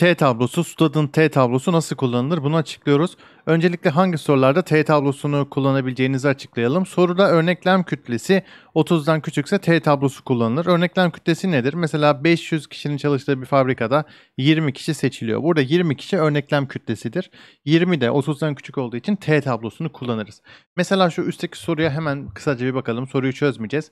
T tablosu, Student'ın T tablosu nasıl kullanılır bunu açıklıyoruz. Öncelikle hangi sorularda T tablosunu kullanabileceğinizi açıklayalım. Soruda örneklem kütlesi 30'dan küçükse T tablosu kullanılır. Örneklem kütlesi nedir? Mesela 500 kişinin çalıştığı bir fabrikada 20 kişi seçiliyor. Burada 20 kişi örneklem kütlesidir. 20 de 30'dan küçük olduğu için T tablosunu kullanırız. Mesela şu üstteki soruya hemen kısaca bir bakalım. Soruyu çözmeyeceğiz.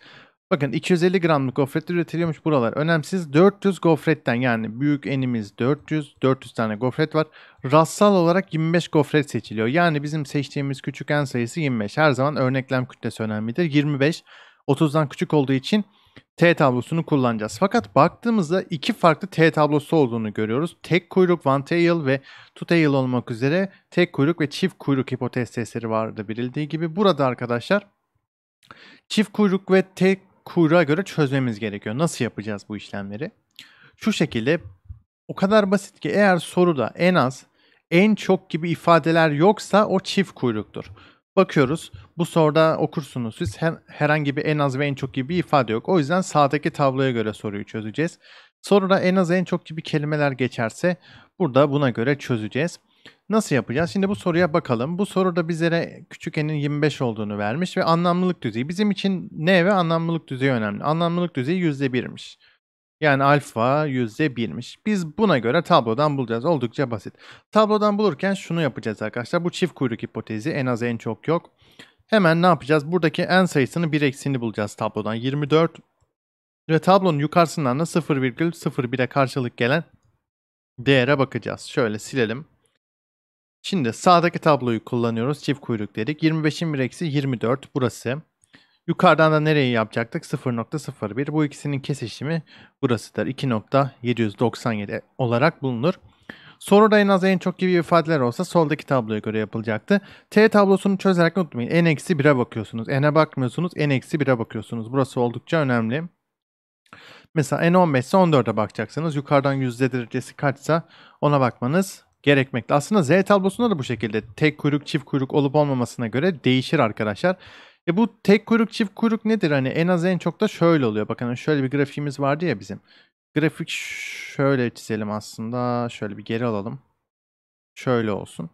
Bakın 250 gramlık gofret üretiliyormuş buralar. Önemsiz 400 gofretten yani büyük enimiz 400, 400 tane gofret var. Rassal olarak 25 gofret seçiliyor. Yani bizim seçtiğimiz küçük en sayısı 25. Her zaman örneklem kütlesi önemlidir. 25 30'dan küçük olduğu için T tablosunu kullanacağız. Fakat baktığımızda iki farklı T tablosu olduğunu görüyoruz. Tek kuyruk one tail ve two tail olmak üzere tek kuyruk ve çift kuyruk hipotez testleri vardı birildiği gibi. Burada arkadaşlar Çift kuyruk ve tek kuyruğa göre çözmemiz gerekiyor. Nasıl yapacağız bu işlemleri? Şu şekilde o kadar basit ki eğer soruda en az en çok gibi ifadeler yoksa o çift kuyruktur. Bakıyoruz bu soruda okursunuz siz her, herhangi bir en az ve en çok gibi ifade yok. O yüzden sağdaki tabloya göre soruyu çözeceğiz. Soruda en az en çok gibi kelimeler geçerse burada buna göre çözeceğiz. Nasıl yapacağız? Şimdi bu soruya bakalım. Bu soruda bizlere küçük n'in 25 olduğunu vermiş ve anlamlılık düzeyi. Bizim için ne ve anlamlılık düzeyi önemli. Anlamlılık düzeyi %1'miş. Yani alfa %1'miş. Biz buna göre tablodan bulacağız. Oldukça basit. Tablodan bulurken şunu yapacağız arkadaşlar. Bu çift kuyruk hipotezi en az en çok yok. Hemen ne yapacağız? Buradaki n sayısını 1 eksini bulacağız tablodan. 24 ve tablonun yukarısından da 0,01'e karşılık gelen değere bakacağız. Şöyle silelim. Şimdi sağdaki tabloyu kullanıyoruz. Çift kuyruk dedik. 25'in 1 eksi 24 burası. Yukarıdan da nereyi yapacaktık? 0.01. Bu ikisinin kesişimi burasıdır. 2.797 olarak bulunur. Soruda en az en çok gibi ifadeler olsa soldaki tabloya göre yapılacaktı. T tablosunu çözerek unutmayın. N eksi 1'e bakıyorsunuz. N'e bakmıyorsunuz. N eksi 1'e bakıyorsunuz. Burası oldukça önemli. Mesela N15 ise 14'e bakacaksınız. Yukarıdan yüzde derecesi kaçsa ona bakmanız gerekmekte. Aslında Z tablosunda da bu şekilde tek kuyruk çift kuyruk olup olmamasına göre değişir arkadaşlar. E bu tek kuyruk çift kuyruk nedir? Hani en az en çok da şöyle oluyor. Bakın hani şöyle bir grafiğimiz vardı ya bizim. Grafik şöyle çizelim aslında. Şöyle bir geri alalım. Şöyle olsun.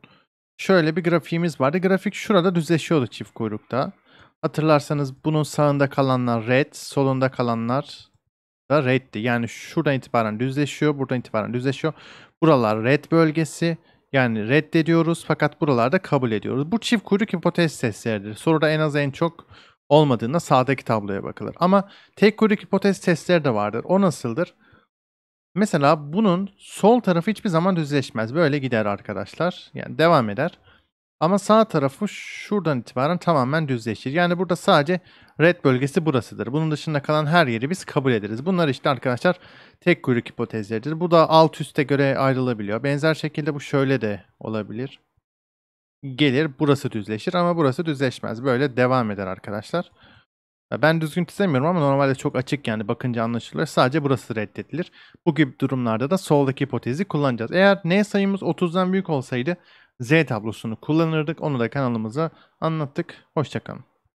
Şöyle bir grafiğimiz vardı. Grafik şurada düzleşiyordu çift kuyrukta. Hatırlarsanız bunun sağında kalanlar red, solunda kalanlar da redti. Yani şuradan itibaren düzleşiyor, buradan itibaren düzleşiyor. Buralar red bölgesi. Yani reddediyoruz fakat buralarda kabul ediyoruz. Bu çift kuyruk hipotez testleridir. Soruda en az en çok olmadığında sağdaki tabloya bakılır. Ama tek kuyruk hipotez testleri de vardır. O nasıldır? Mesela bunun sol tarafı hiçbir zaman düzleşmez. Böyle gider arkadaşlar. Yani devam eder. Ama sağ tarafı şuradan itibaren tamamen düzleşir. Yani burada sadece red bölgesi burasıdır. Bunun dışında kalan her yeri biz kabul ederiz. Bunlar işte arkadaşlar tek kuyruk hipotezleridir. Bu da alt üste göre ayrılabiliyor. Benzer şekilde bu şöyle de olabilir. Gelir burası düzleşir ama burası düzleşmez. Böyle devam eder arkadaşlar. Ben düzgün çizemiyorum ama normalde çok açık yani bakınca anlaşılır. Sadece burası reddedilir. Bu gibi durumlarda da soldaki hipotezi kullanacağız. Eğer n sayımız 30'dan büyük olsaydı Z tablosunu kullanırdık. Onu da kanalımıza anlattık. Hoşçakalın.